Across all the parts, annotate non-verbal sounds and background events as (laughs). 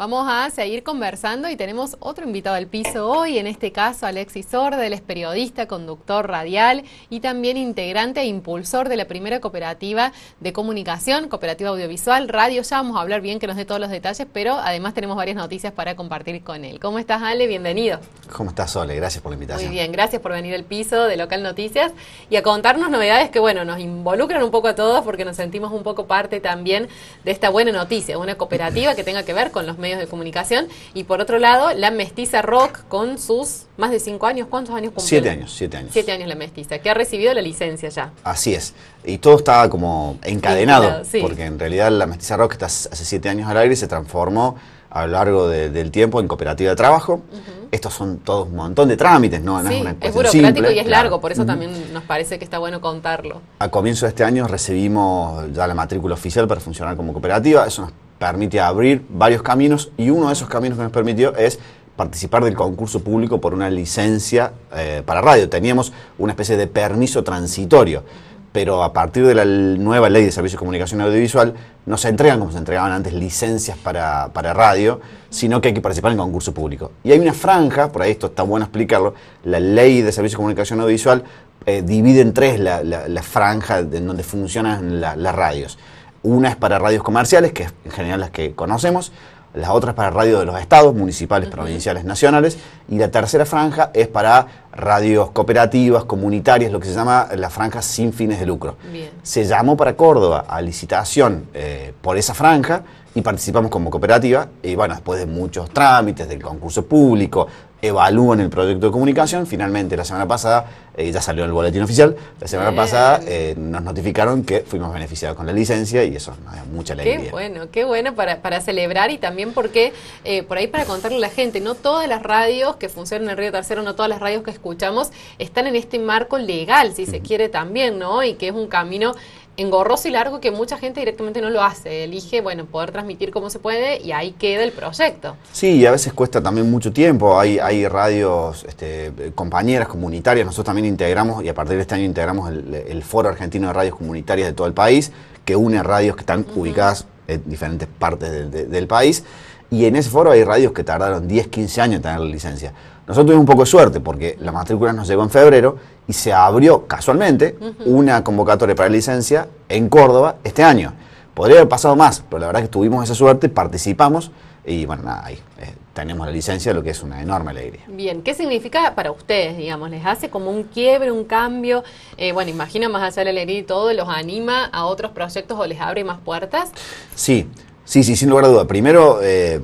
Vamos a seguir conversando y tenemos otro invitado al piso hoy, en este caso Alexis Sordel es periodista, conductor radial y también integrante e impulsor de la primera cooperativa de comunicación, cooperativa audiovisual, radio. Ya vamos a hablar bien que nos dé todos los detalles, pero además tenemos varias noticias para compartir con él. ¿Cómo estás, Ale? Bienvenido. ¿Cómo estás, Ole? Gracias por la invitación. Muy bien, gracias por venir al piso de Local Noticias y a contarnos novedades que, bueno, nos involucran un poco a todos porque nos sentimos un poco parte también de esta buena noticia, una cooperativa que tenga que ver con los medios de comunicación. Y por otro lado, la mestiza rock con sus más de cinco años. ¿Cuántos años Siete años, siete años. Siete años la mestiza, que ha recibido la licencia ya. Así es. Y todo estaba como encadenado, porque en realidad la mestiza rock está hace siete años al aire y se transformó a lo largo del tiempo en cooperativa de trabajo. Estos son todos un montón de trámites, ¿no? es, burocrático y es largo, por eso también nos parece que está bueno contarlo. A comienzo de este año recibimos ya la matrícula oficial para funcionar como cooperativa. Es permite abrir varios caminos y uno de esos caminos que nos permitió es participar del concurso público por una licencia eh, para radio. Teníamos una especie de permiso transitorio, pero a partir de la nueva ley de servicios de comunicación audiovisual no se entregan como se entregaban antes licencias para, radio, sino que hay que participar en el concurso público. Y hay una franja, por ahí esto está bueno explicarlo, la ley de servicios de comunicación audiovisual eh, divide en tres la, la, franja en donde funcionan las radios. Una es para radios comerciales, que en general las que conocemos, las otras para radio de los estados, municipales, provinciales, nacionales, y la tercera franja es para radios cooperativas, comunitarias, lo que se llama la franja sin fines de lucro. Se llamó para Córdoba a licitación eh, por esa franja y participamos como cooperativa, y bueno, después de muchos trámites, del concurso público, evalúan el proyecto de comunicación. Finalmente, la semana pasada, eh, ya salió el boletín oficial, la semana pasada eh, nos notificaron que fuimos beneficiados con la licencia y eso nos mucha alegría. Qué bueno, qué bueno para, para celebrar y también porque, eh, por ahí para contarle a la gente, no todas las radios que funcionan en Río Tercero, no todas las radios que escuchamos están en este marco legal, si se quiere también, ¿no? Y que es un camino engorroso y largo que mucha gente directamente no lo hace. Elige, bueno, poder transmitir como se puede y ahí queda el proyecto. Sí, y a veces cuesta también mucho tiempo. Hay, hay radios, este, compañeras comunitarias, nosotros también integramos, y a partir de este año integramos el, Foro Argentino de Radios Comunitarias de todo el país, que une radios que están ubicadas en diferentes partes del país. Y en ese foro hay radios que tardaron 10, 15 años en tener la licencia. Nosotros tuvimos un poco de suerte porque la matrícula nos llegó en febrero y se abrió casualmente una convocatoria para la licencia en Córdoba este año. Podría haber pasado más, pero la verdad es que tuvimos esa suerte, participamos y bueno, nada, ahí eh, tenemos la licencia, lo que es una enorme alegría. Bien, ¿qué significa para ustedes, digamos? ¿Les hace como un quiebre, un cambio? Eh, bueno, imagino hacer allá de la alegría y todo, ¿los anima a otros proyectos o les abre más puertas? Sí, Sí, sí, sin lugar a duda. Primero, eh,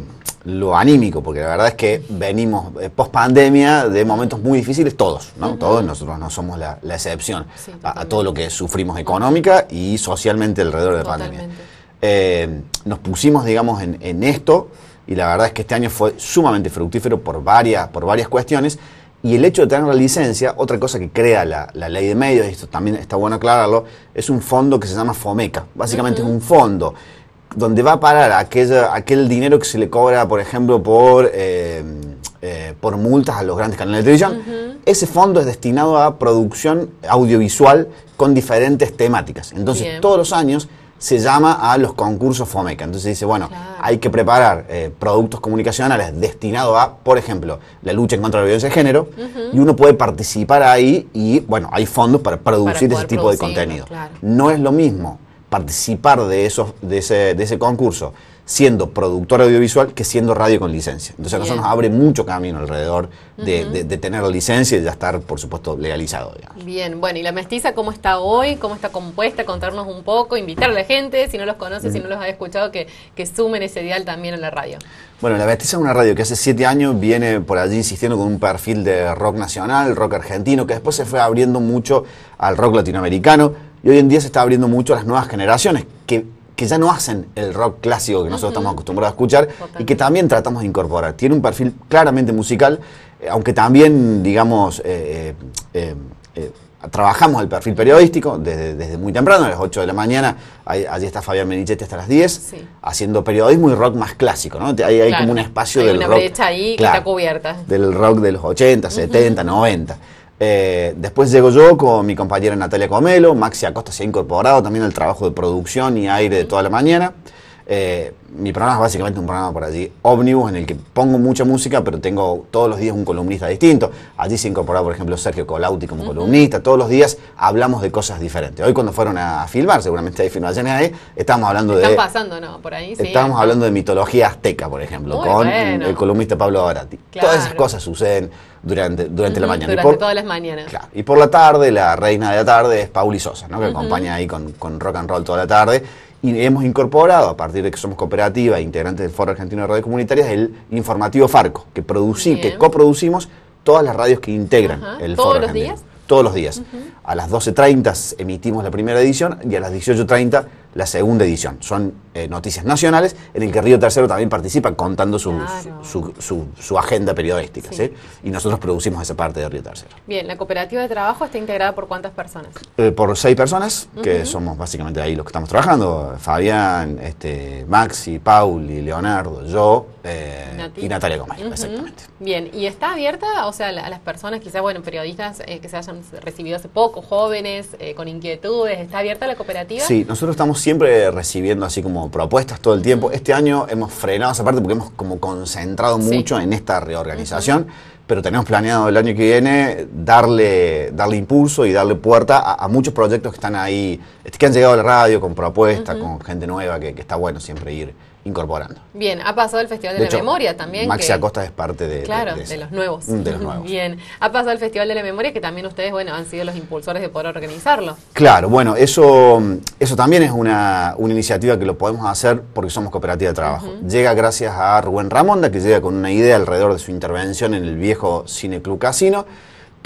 lo anímico, porque la verdad es que venimos eh, post pandemia de momentos muy difíciles, todos, ¿no? Todos nosotros no somos la, excepción a, todo lo que sufrimos económica y socialmente alrededor de la pandemia. Eh, nos pusimos, digamos, en, esto y la verdad es que este año fue sumamente fructífero por varias, por varias cuestiones. Y el hecho de tener la licencia, otra cosa que crea la, ley de medios, y esto también está bueno aclararlo, es un fondo que se llama FOMECA. Básicamente es un fondo donde va a parar aquel dinero que se le cobra, por ejemplo, por, eh, eh, por multas a los grandes canales de televisión, ese fondo es destinado a producción audiovisual con diferentes temáticas. Entonces, todos los años se llama a los concursos FOMECA. Entonces dice, bueno, hay que preparar eh, productos comunicacionales destinados a, por ejemplo, la lucha contra la violencia de género, y uno puede participar ahí y, bueno, hay fondos para producir ese tipo de contenido. No es lo mismo participar de, esos, de, ese, concurso siendo productor audiovisual que siendo radio con licencia. Entonces eso nos abre mucho camino alrededor de, tener licencia y ya estar, por supuesto, legalizado. Bien, bueno, ¿y la mestiza cómo está hoy? ¿Cómo está compuesta? Contarnos un poco, invitar a la gente, si no los conoces, si no los ha escuchado, que, que sumen ese dial también a la radio. Bueno, La Mestiza es una radio que hace siete años viene por allí insistiendo con un perfil de rock nacional, rock argentino, que después se fue abriendo mucho al rock latinoamericano y hoy en día se está abriendo mucho a las nuevas generaciones que, que ya no hacen el rock clásico que nosotros estamos acostumbrados a escuchar y que también tratamos de incorporar. Tiene un perfil claramente musical, eh, aunque también, digamos, eh, eh, trabajamos el perfil periodístico desde, muy temprano, a las 8 de la mañana. allí está Fabián Menichetti hasta las 10, haciendo periodismo y rock más clásico, ¿no? hay, como un espacio hay del una rock. Brecha ahí que está cubierta. Del rock de los 80, 70, 90. Eh, después llego yo con mi compañera Natalia Comelo, Maxi Acosta se ha incorporado también al trabajo de producción y aire de toda la mañana. Eh, mi programa es básicamente un programa por allí, ómnibus, en el que pongo mucha música, pero tengo todos los días un columnista distinto. Allí se incorpora, por ejemplo, Sergio Colauti como columnista. Todos los días hablamos de cosas diferentes. Hoy cuando fueron a, filmar, seguramente hay filmaciones ahí, estábamos hablando de... estamos Estábamos hablando de mitología azteca, por ejemplo, con el columnista Pablo Abarati Todas esas cosas suceden durante, la mañana. Durante por, todas las mañanas. Y por la tarde, la reina de la tarde es Pauli Sosa, ¿no? que acompaña ahí con, con, rock and roll toda la tarde. Y hemos incorporado, a partir de que somos cooperativa e integrantes del Foro Argentino de Radio Comunitarias, el informativo Farco, que, producimos que coproducimos todas las radios que integran el ¿todos los Días? Todos los días. A las 12.30 emitimos la primera edición y a las 18.30 la segunda edición. Son eh, noticias Nacionales, en el que Río Tercero también participa contando su, su, agenda periodística. Y nosotros producimos esa parte de Río Tercero. Bien, ¿la cooperativa de trabajo está integrada por cuántas personas? Eh, por seis personas, que somos básicamente ahí los que estamos trabajando. Fabián, este, Maxi, Pauli, Leonardo, yo eh, y Natalia Gómez, exactamente. Bien, ¿y está abierta o sea, a las personas, quizás, bueno, periodistas que se hayan recibido hace poco, jóvenes, con inquietudes? ¿Está abierta la cooperativa? Sí, nosotros estamos siempre recibiendo así como propuestas todo el tiempo. Este año hemos frenado esa parte porque hemos como concentrado mucho en esta reorganización, pero tenemos planeado el año que viene darle, darle impulso y darle puerta a, muchos proyectos que están ahí, que han llegado a la radio con propuestas, con gente nueva, que está bueno siempre ir incorporando. Bien, ha pasado el Festival de, la Memoria también. Maxi Acosta es parte de, claro, mm, de, los nuevos. (laughs) Bien, ha pasado el Festival de la Memoria que también ustedes, bueno, han sido los impulsores de poder organizarlo. Claro, bueno, eso, eso también es una, iniciativa que lo podemos hacer porque somos cooperativa de trabajo. Llega gracias a Rubén Ramonda, que llega con una idea alrededor de su intervención en el viejo Cine Club Casino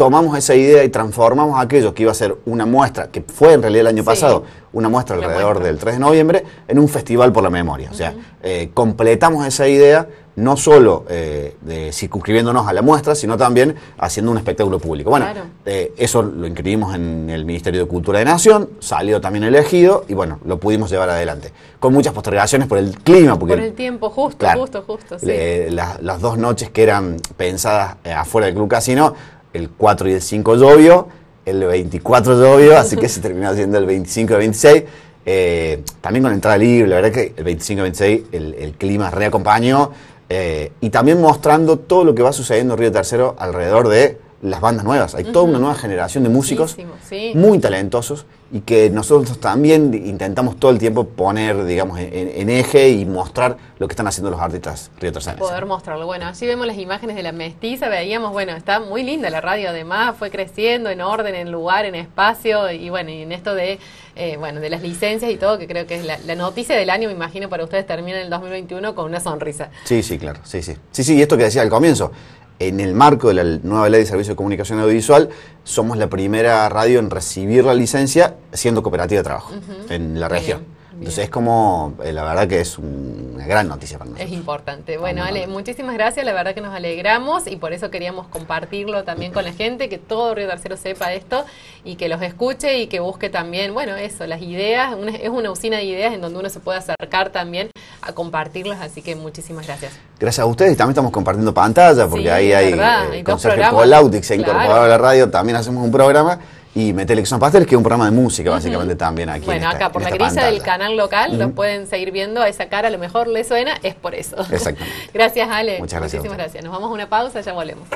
tomamos esa idea y transformamos aquello que iba a ser una muestra, que fue en realidad el año pasado, una muestra alrededor del 3 de noviembre, en un festival por la memoria. O sea, eh, completamos esa idea no solo eh, de circunscribiéndonos a la muestra, sino también haciendo un espectáculo público. Bueno, eh, eso lo inscribimos en el Ministerio de Cultura de Nación, salió también elegido y bueno, lo pudimos llevar adelante. Con muchas postergaciones por el clima. Porque, por el tiempo, justo, justo, justo. las dos noches que eran pensadas afuera del Club Casino, el 4 y el 5 llovió, el 24 llovió, así que (laughs) se terminó haciendo el 25 y 26. Eh, también con la entrada libre, la verdad que el 25 y 26 el, clima reacompañó. Eh, y también mostrando todo lo que va sucediendo en Río Tercero alrededor de las bandas nuevas. Hay toda una nueva generación de músicos muy talentosos y que nosotros también intentamos todo el tiempo poner, digamos, en, eje y mostrar lo que están haciendo los artistas rioterceños. Poder mostrarlo. Bueno, así vemos las imágenes de la mestiza, veíamos, bueno, está muy linda la radio además, fue creciendo en orden, en lugar, en espacio y bueno, y en esto de, eh, bueno, de las licencias y todo, que creo que es la, noticia del año, me imagino, para ustedes termina en el 2021 con una sonrisa. Sí, sí, claro, sí, sí. Sí, sí, y esto que decía al comienzo, en el marco de la nueva ley de servicios de comunicación audiovisual, somos la primera radio en recibir la licencia siendo cooperativa de trabajo en la región. Entonces es como, eh, la verdad que es una gran noticia para nosotros. Es importante. Bueno, Ale, muchísimas gracias, la verdad que nos alegramos y por eso queríamos compartirlo también con la gente, que todo Río Tercero sepa esto y que los escuche y que busque también, bueno, eso, las ideas, es una usina de ideas en donde uno se puede acercar también a compartirlas, así que muchísimas gracias. Gracias a ustedes, también estamos compartiendo pantalla porque ahí hay, eh, hay se ha incorporado a la radio, también hacemos un programa y Metele que que es un programa de música básicamente también aquí. Bueno, acá por la grilla del canal local lo los pueden seguir viendo, a esa cara a lo mejor le suena, es por eso. Exacto. (laughs) gracias Ale. Muchas gracias. Muchísimas gracias. Nos vamos a una pausa, ya volvemos.